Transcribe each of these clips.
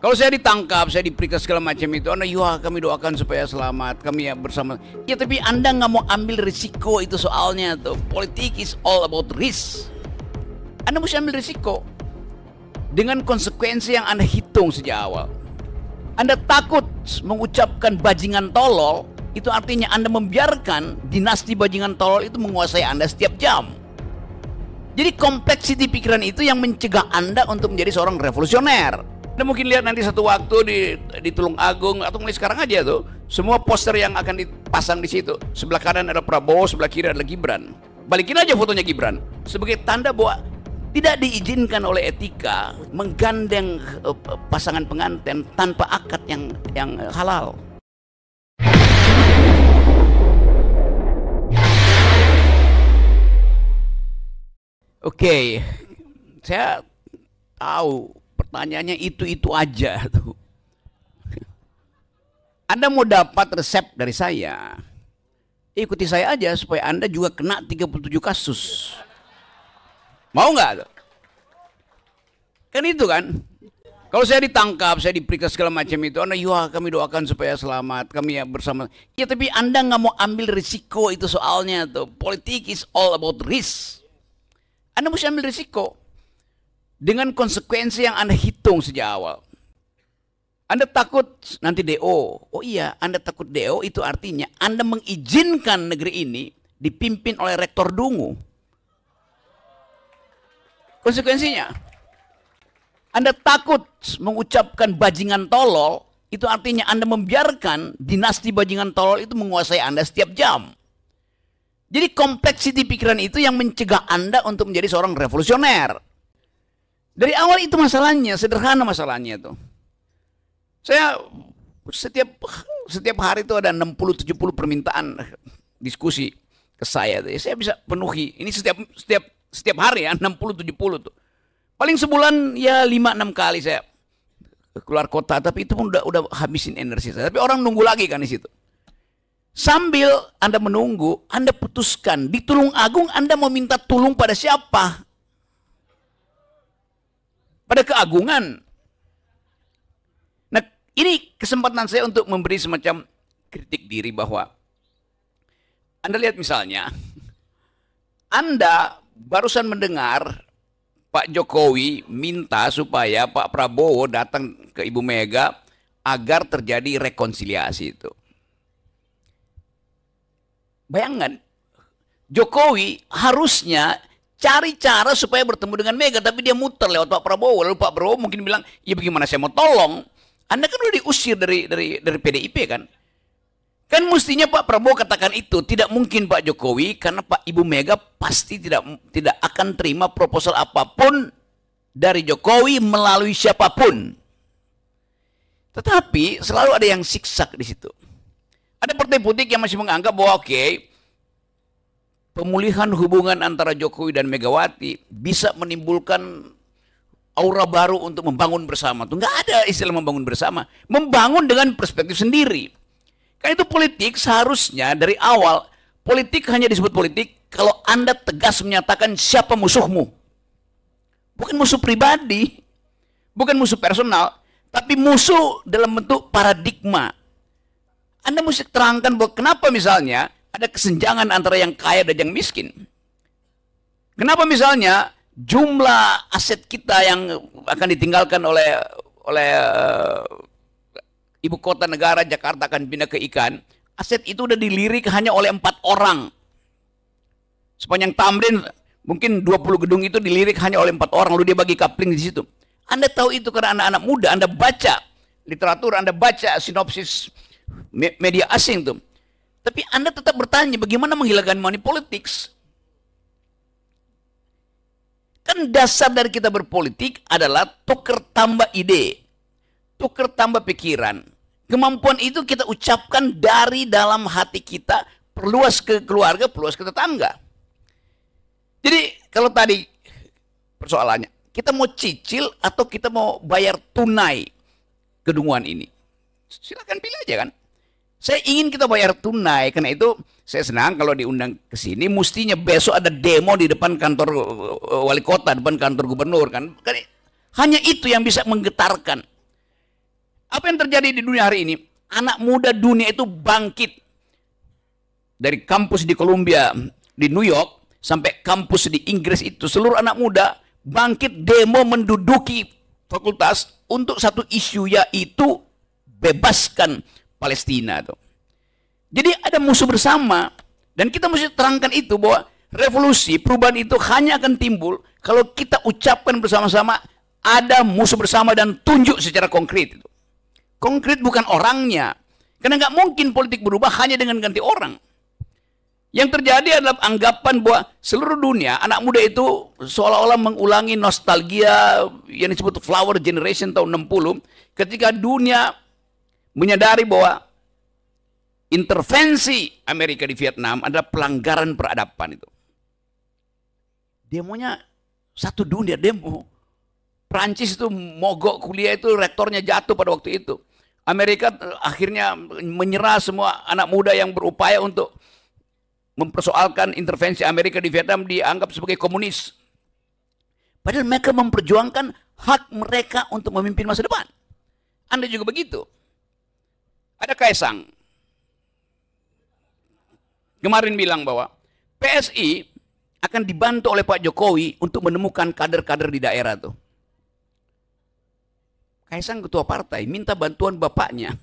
Kalau saya ditangkap, saya diperiksa segala macam itu, anda ya kami doakan supaya selamat, kami ya bersama. Ya tapi anda nggak mau ambil risiko itu soalnya tuh. Politik is all about risk. Anda mesti ambil risiko dengan konsekuensi yang anda hitung sejak awal. Anda takut mengucapkan bajingan tolol, itu artinya Anda membiarkan dinasti bajingan tolol itu menguasai Anda setiap jam. Jadi kompleksiti pikiran itu yang mencegah Anda untuk menjadi seorang revolusioner. Anda nah, mungkin lihat nanti satu waktu di di Tulung Agung atau mulai sekarang aja tuh, semua poster yang akan dipasang di situ. Sebelah kanan ada Prabowo, sebelah kiri ada Gibran. Balikin aja fotonya Gibran sebagai tanda bahwa tidak diizinkan oleh etika menggandeng eh, pasangan pengantin tanpa akad yang yang halal. Oke, okay. saya tahu pertanyaannya itu-itu aja tuh. Anda mau dapat resep dari saya, ikuti saya aja supaya Anda juga kena 37 kasus. Mau nggak? Kan itu kan? Kalau saya ditangkap, saya diperiksa segala macam itu, Anda, ya kami doakan supaya selamat, kami ya bersama. Ya tapi Anda nggak mau ambil risiko itu soalnya tuh. Politik is all about risk. Anda mesti ambil risiko dengan konsekuensi yang Anda hitung sejak awal. Anda takut nanti DO. Oh iya, Anda takut DO itu artinya Anda mengizinkan negeri ini dipimpin oleh rektor dungu. Konsekuensinya, Anda takut mengucapkan bajingan tolol, itu artinya Anda membiarkan dinasti bajingan tolol itu menguasai Anda setiap jam. Jadi kompleksiti pikiran itu yang mencegah Anda untuk menjadi seorang revolusioner. Dari awal itu masalahnya, sederhana masalahnya itu. Saya setiap setiap hari itu ada 60-70 permintaan diskusi ke saya. Saya bisa penuhi. Ini setiap setiap setiap hari ya 60-70 tuh. Paling sebulan ya 5-6 kali saya keluar kota tapi itu pun udah udah habisin energi saya. Tapi orang nunggu lagi kan di situ. Sambil Anda menunggu, Anda putuskan di Tulung Agung Anda mau minta tolong pada siapa? pada keagungan. Nah, ini kesempatan saya untuk memberi semacam kritik diri bahwa Anda lihat misalnya, Anda barusan mendengar Pak Jokowi minta supaya Pak Prabowo datang ke Ibu Mega agar terjadi rekonsiliasi itu. Bayangkan, Jokowi harusnya cari cara supaya bertemu dengan Mega tapi dia muter lewat Pak Prabowo lalu Pak Prabowo mungkin bilang ya bagaimana saya mau tolong Anda kan udah diusir dari dari dari PDIP kan kan mestinya Pak Prabowo katakan itu tidak mungkin Pak Jokowi karena Pak Ibu Mega pasti tidak tidak akan terima proposal apapun dari Jokowi melalui siapapun tetapi selalu ada yang siksak di situ ada partai politik yang masih menganggap bahwa oke okay, pemulihan hubungan antara Jokowi dan Megawati bisa menimbulkan aura baru untuk membangun bersama. Itu nggak ada istilah membangun bersama. Membangun dengan perspektif sendiri. Karena itu politik seharusnya dari awal politik hanya disebut politik kalau Anda tegas menyatakan siapa musuhmu. Bukan musuh pribadi, bukan musuh personal, tapi musuh dalam bentuk paradigma. Anda mesti terangkan bahwa kenapa misalnya ada kesenjangan antara yang kaya dan yang miskin. Kenapa misalnya jumlah aset kita yang akan ditinggalkan oleh oleh uh, ibu kota negara Jakarta akan pindah ke ikan, aset itu udah dilirik hanya oleh empat orang. Sepanjang Tamrin mungkin 20 gedung itu dilirik hanya oleh empat orang, lalu dia bagi kapling di situ. Anda tahu itu karena anak-anak muda, Anda baca literatur, Anda baca sinopsis media asing tuh. Tapi Anda tetap bertanya bagaimana menghilangkan money politics. Kan dasar dari kita berpolitik adalah tuker tambah ide, tuker tambah pikiran. Kemampuan itu kita ucapkan dari dalam hati kita, perluas ke keluarga, perluas ke tetangga. Jadi kalau tadi persoalannya, kita mau cicil atau kita mau bayar tunai kedunguan ini? Silakan pilih aja kan. Saya ingin kita bayar tunai, karena itu saya senang kalau diundang ke sini. Mestinya besok ada demo di depan kantor eh, eh, wali kota, depan kantor gubernur kan. kan hanya itu yang bisa menggetarkan. Apa yang terjadi di dunia hari ini? Anak muda dunia itu bangkit dari kampus di Columbia di New York sampai kampus di Inggris itu seluruh anak muda bangkit demo menduduki fakultas untuk satu isu yaitu bebaskan Palestina tuh. Jadi ada musuh bersama dan kita mesti terangkan itu bahwa revolusi perubahan itu hanya akan timbul kalau kita ucapkan bersama-sama ada musuh bersama dan tunjuk secara konkret itu. Konkret bukan orangnya. Karena nggak mungkin politik berubah hanya dengan ganti orang. Yang terjadi adalah anggapan bahwa seluruh dunia anak muda itu seolah-olah mengulangi nostalgia yang disebut flower generation tahun 60 ketika dunia menyadari bahwa intervensi Amerika di Vietnam adalah pelanggaran peradaban itu. Demonya satu dunia demo. Prancis itu mogok kuliah itu rektornya jatuh pada waktu itu. Amerika eh, akhirnya menyerah semua anak muda yang berupaya untuk mempersoalkan intervensi Amerika di Vietnam dianggap sebagai komunis. Padahal mereka memperjuangkan hak mereka untuk memimpin masa depan. Anda juga begitu. Ada Kaisang. Kemarin bilang bahwa PSI akan dibantu oleh Pak Jokowi untuk menemukan kader-kader di daerah tuh. Kaisang ketua partai minta bantuan bapaknya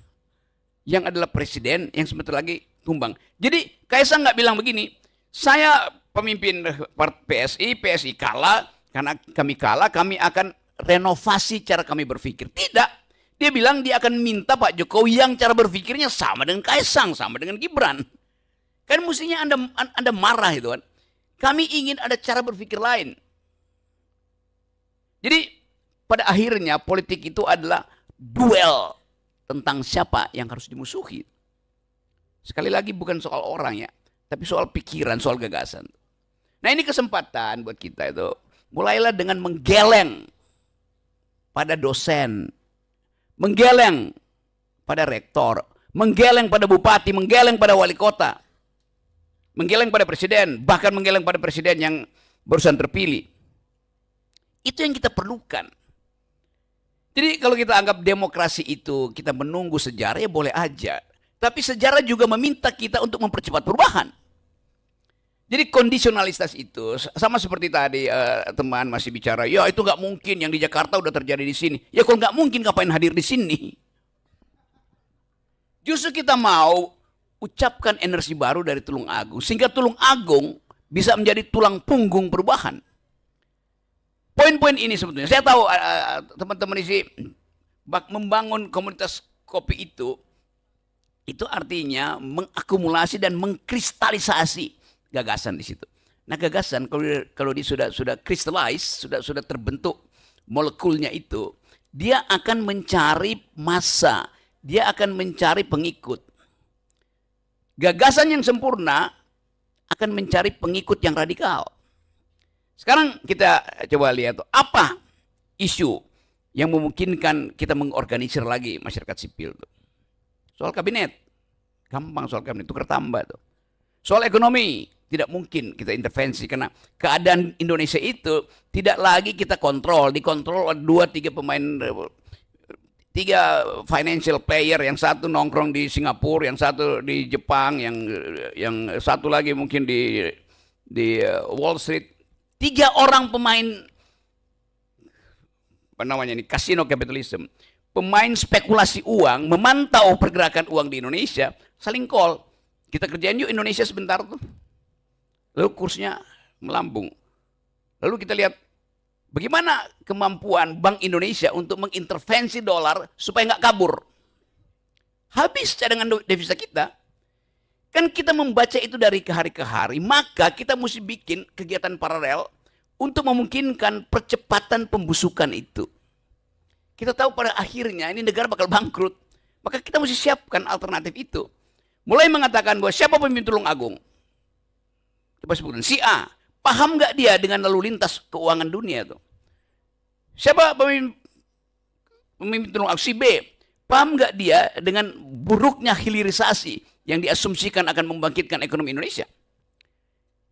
yang adalah presiden yang sebentar lagi tumbang. Jadi Kaisang nggak bilang begini, saya pemimpin PSI, PSI kalah, karena kami kalah, kami akan renovasi cara kami berpikir. Tidak, dia bilang dia akan minta Pak Jokowi yang cara berpikirnya sama dengan Kaisang, sama dengan Gibran. Kan mestinya Anda Anda marah itu kan. Kami ingin ada cara berpikir lain. Jadi pada akhirnya politik itu adalah duel tentang siapa yang harus dimusuhi. Sekali lagi bukan soal orang ya, tapi soal pikiran, soal gagasan. Nah ini kesempatan buat kita itu. Mulailah dengan menggeleng pada dosen, menggeleng pada rektor, menggeleng pada bupati, menggeleng pada wali kota, menggeleng pada presiden, bahkan menggeleng pada presiden yang barusan terpilih. Itu yang kita perlukan. Jadi kalau kita anggap demokrasi itu kita menunggu sejarah ya boleh aja. Tapi sejarah juga meminta kita untuk mempercepat perubahan. Jadi kondisionalitas itu sama seperti tadi uh, teman masih bicara, ya itu nggak mungkin yang di Jakarta udah terjadi di sini. Ya kalau nggak mungkin ngapain hadir di sini? Justru kita mau ucapkan energi baru dari Tulung Agung sehingga Tulung Agung bisa menjadi tulang punggung perubahan. Poin-poin ini sebetulnya saya tahu eh, eh, teman-teman uh, isi membangun komunitas kopi itu itu artinya mengakumulasi dan mengkristalisasi gagasan di situ. Nah gagasan kalau dia, kalau dia sudah sudah crystallize, sudah sudah terbentuk molekulnya itu, dia akan mencari massa, dia akan mencari pengikut. Gagasan yang sempurna akan mencari pengikut yang radikal. Sekarang kita coba lihat apa isu yang memungkinkan kita mengorganisir lagi masyarakat sipil tuh. Soal kabinet, gampang soal kabinet, tukar tambah tuh. Soal ekonomi, tidak mungkin kita intervensi karena keadaan Indonesia itu tidak lagi kita kontrol, dikontrol oleh dua tiga pemain tiga financial player yang satu nongkrong di Singapura, yang satu di Jepang, yang yang satu lagi mungkin di di eh, Wall Street. Tiga orang pemain apa namanya ini kasino capitalism, pemain spekulasi uang memantau pergerakan uang di Indonesia, saling call. Kita kerjain yuk Indonesia sebentar tuh. Lalu kursnya melambung. Lalu kita lihat bagaimana kemampuan Bank Indonesia untuk mengintervensi dolar supaya nggak kabur. Habis cadangan devisa kita, kan kita membaca itu dari ke hari ke hari, maka kita mesti bikin kegiatan paralel untuk memungkinkan percepatan pembusukan itu. Kita tahu pada akhirnya ini negara bakal bangkrut. Maka kita mesti siapkan alternatif itu. Mulai mengatakan bahwa siapa pemimpin Tulung Agung? Coba sebutkan. Si A, paham nggak dia dengan lalu lintas keuangan dunia itu? Siapa pemimpin, pemimpin tulung aksi B? Paham nggak dia dengan buruknya hilirisasi yang diasumsikan akan membangkitkan ekonomi Indonesia?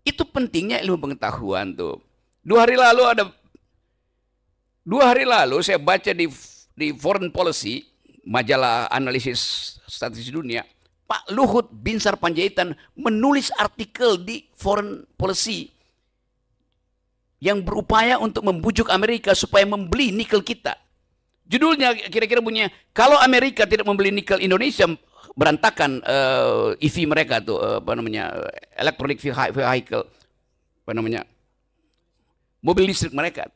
Itu pentingnya ilmu pengetahuan tuh. Dua hari lalu ada dua hari lalu saya baca di di Foreign Policy majalah analisis statistik dunia Pak Luhut Binsar Panjaitan menulis artikel di Foreign Policy yang berupaya untuk membujuk Amerika supaya membeli nikel kita. Judulnya kira-kira bunyinya, kalau Amerika tidak membeli nikel Indonesia berantakan uh, eh, EV mereka tuh uh, apa namanya electronic vehicle apa namanya mobil listrik mereka.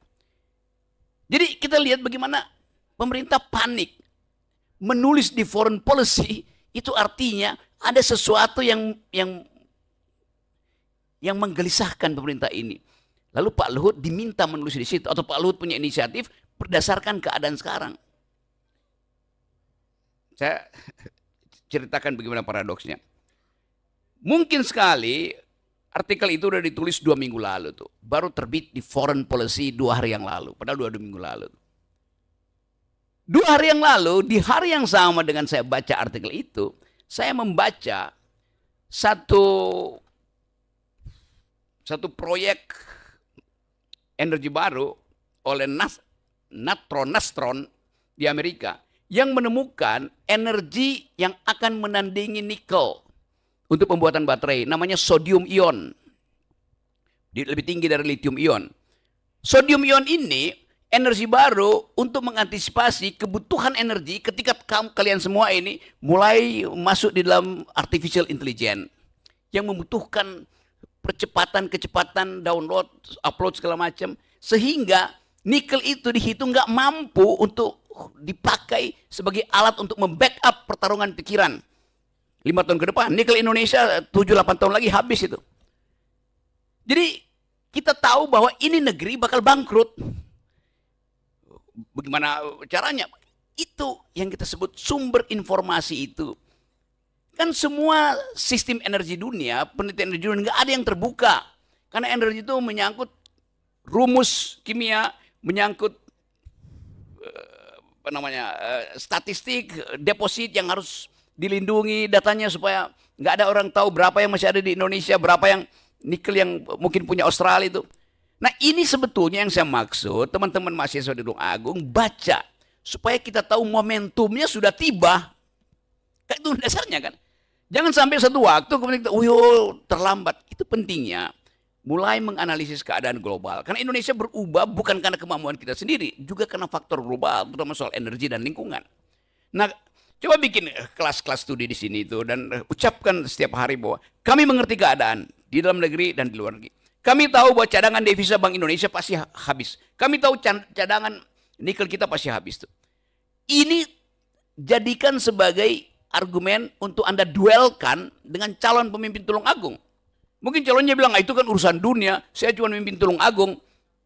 Jadi kita lihat bagaimana pemerintah panik menulis di foreign policy itu artinya ada sesuatu yang yang yang menggelisahkan pemerintah ini. Lalu Pak Luhut diminta menulis di situ atau Pak Luhut punya inisiatif berdasarkan keadaan sekarang. Saya ceritakan bagaimana paradoksnya. Mungkin sekali artikel itu sudah ditulis dua minggu lalu tuh, baru terbit di Foreign Policy dua hari yang lalu, padahal dua, dua minggu lalu. Dua hari yang lalu, di hari yang sama dengan saya baca artikel itu, saya membaca satu satu proyek energi baru oleh Nas, Natron Nastron di Amerika yang menemukan energi yang akan menandingi nikel untuk pembuatan baterai namanya sodium ion. Lebih tinggi dari lithium ion. Sodium ion ini energi baru untuk mengantisipasi kebutuhan energi ketika kalian semua ini mulai masuk di dalam artificial intelligence yang membutuhkan percepatan kecepatan download upload segala macam sehingga nikel itu dihitung nggak mampu untuk dipakai sebagai alat untuk membackup pertarungan pikiran lima tahun ke depan nikel Indonesia tujuh delapan tahun lagi habis itu jadi kita tahu bahwa ini negeri bakal bangkrut bagaimana caranya? Itu yang kita sebut sumber informasi itu. Kan semua sistem energi dunia, penelitian energi dunia nggak ada yang terbuka. Karena energi itu menyangkut rumus kimia, menyangkut eh, apa namanya eh, statistik deposit yang harus dilindungi datanya supaya nggak ada orang tahu berapa yang masih ada di Indonesia berapa yang nikel yang mungkin punya Australia itu Nah ini sebetulnya yang saya maksud teman-teman mahasiswa di Dung Agung baca supaya kita tahu momentumnya sudah tiba. Kan itu dasarnya kan. Jangan sampai satu waktu kemudian kita, terlambat. Itu pentingnya mulai menganalisis keadaan global. Karena Indonesia berubah bukan karena kemampuan kita sendiri, juga karena faktor global, terutama soal energi dan lingkungan. Nah, coba bikin eh, kelas-kelas studi di sini itu dan eh, ucapkan setiap hari bahwa kami mengerti keadaan di dalam negeri dan di luar negeri. Kami tahu bahwa cadangan devisa Bank Indonesia pasti habis. Kami tahu cadangan nikel kita pasti habis. Tuh. Ini jadikan sebagai argumen untuk Anda duelkan dengan calon pemimpin Tulung Agung. Mungkin calonnya bilang, ah, itu kan urusan dunia, saya cuma pemimpin Tulung Agung.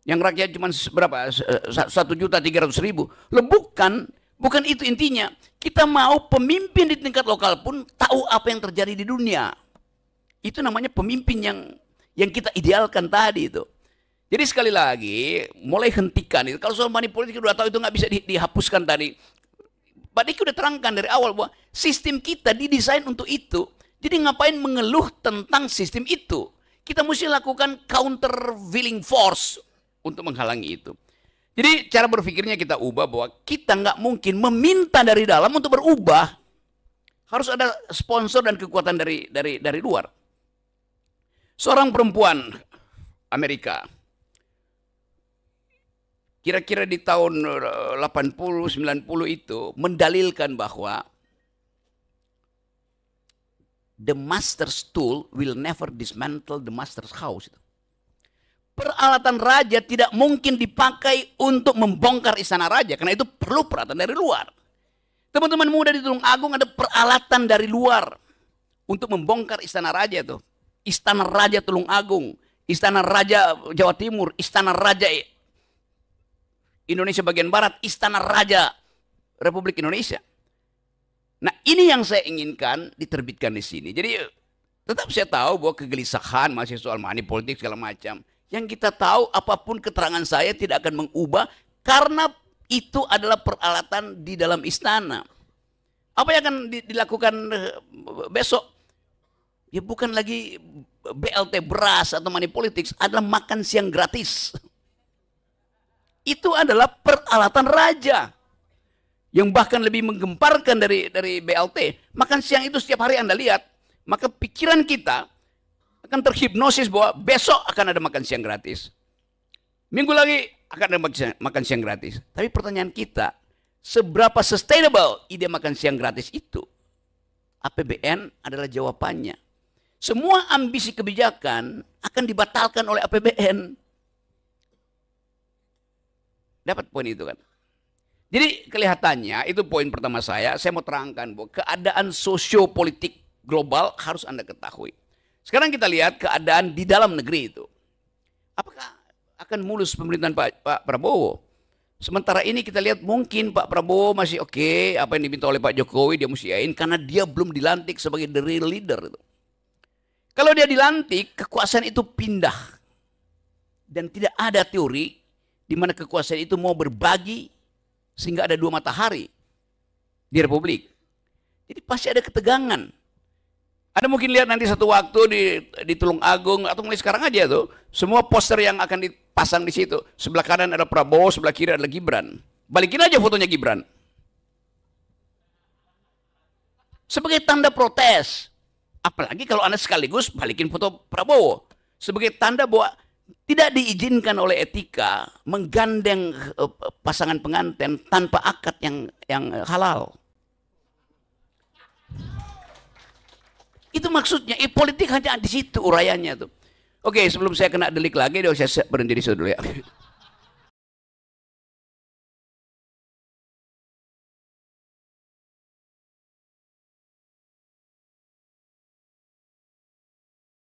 Yang rakyat cuma berapa? Eh, satu juta tiga ratus ribu. Lo bukan, bukan itu intinya. Kita mau pemimpin di tingkat lokal pun tahu apa yang terjadi di dunia. Itu namanya pemimpin yang yang kita idealkan tadi itu. Jadi sekali lagi, mulai hentikan itu. Kalau soal manipulasi politik tahun tahu itu nggak bisa di, dihapuskan tadi. Pak Diki udah terangkan dari awal bahwa sistem kita didesain untuk itu. Jadi ngapain mengeluh tentang sistem itu? Kita mesti lakukan counter willing force untuk menghalangi itu. Jadi cara berpikirnya kita ubah bahwa kita nggak mungkin meminta dari dalam untuk berubah. Harus ada sponsor dan kekuatan dari dari dari luar. Seorang perempuan Amerika. Kira-kira di tahun 80-90 eh, itu mendalilkan bahwa the master's tool will never dismantle the master's house. Peralatan raja tidak mungkin dipakai untuk membongkar istana raja karena itu perlu peralatan dari luar. Teman-teman muda di Tulung Agung ada peralatan dari luar untuk membongkar istana raja itu. Istana Raja Tulung Agung, Istana Raja Jawa Timur, Istana Raja Indonesia bagian Barat, Istana Raja Republik Indonesia. Nah ini yang saya inginkan diterbitkan di sini. Jadi tetap saya tahu bahwa kegelisahan masih soal money politik segala macam. Yang kita tahu apapun keterangan saya tidak akan mengubah karena itu adalah peralatan di dalam istana. Apa yang akan dilakukan eh, besok Ya bukan lagi BLT beras atau money politics, adalah makan siang gratis. Itu adalah peralatan raja yang bahkan lebih menggemparkan dari dari BLT. Makan siang itu setiap hari Anda lihat, maka pikiran kita akan terhipnosis bahwa besok akan ada makan siang gratis. Minggu lagi akan ada makan siang, makan siang gratis. Tapi pertanyaan kita, seberapa sustainable ide makan siang gratis itu? APBN adalah jawabannya. Semua ambisi kebijakan akan dibatalkan oleh APBN. Dapat poin itu kan? Jadi kelihatannya itu poin pertama saya, saya mau terangkan bahwa keadaan sosio-politik global harus Anda ketahui. Sekarang kita lihat keadaan di dalam negeri itu. Apakah akan mulus pemerintahan Pak, Pak Prabowo? Sementara ini kita lihat mungkin Pak Prabowo masih oke okay, apa yang diminta oleh Pak Jokowi dia mesti yain karena dia belum dilantik sebagai the real leader itu. Kalau dia dilantik, kekuasaan itu pindah. Dan tidak ada teori di mana kekuasaan itu mau berbagi sehingga ada dua matahari di republik. Jadi pasti ada ketegangan. Anda mungkin lihat nanti satu waktu di di Tulung Agung atau mulai sekarang aja tuh, semua poster yang akan dipasang di situ, sebelah kanan ada Prabowo, sebelah kiri ada Gibran. Balikin aja fotonya Gibran. Sebagai tanda protes, Apalagi kalau Anda sekaligus balikin foto Prabowo. Sebagai tanda bahwa tidak diizinkan oleh etika menggandeng eh, pasangan pengantin tanpa akad yang yang halal. Itu maksudnya, eh, politik hanya di situ uraiannya tuh. Oke, sebelum saya kena delik lagi, saya berhenti di situ dulu ya.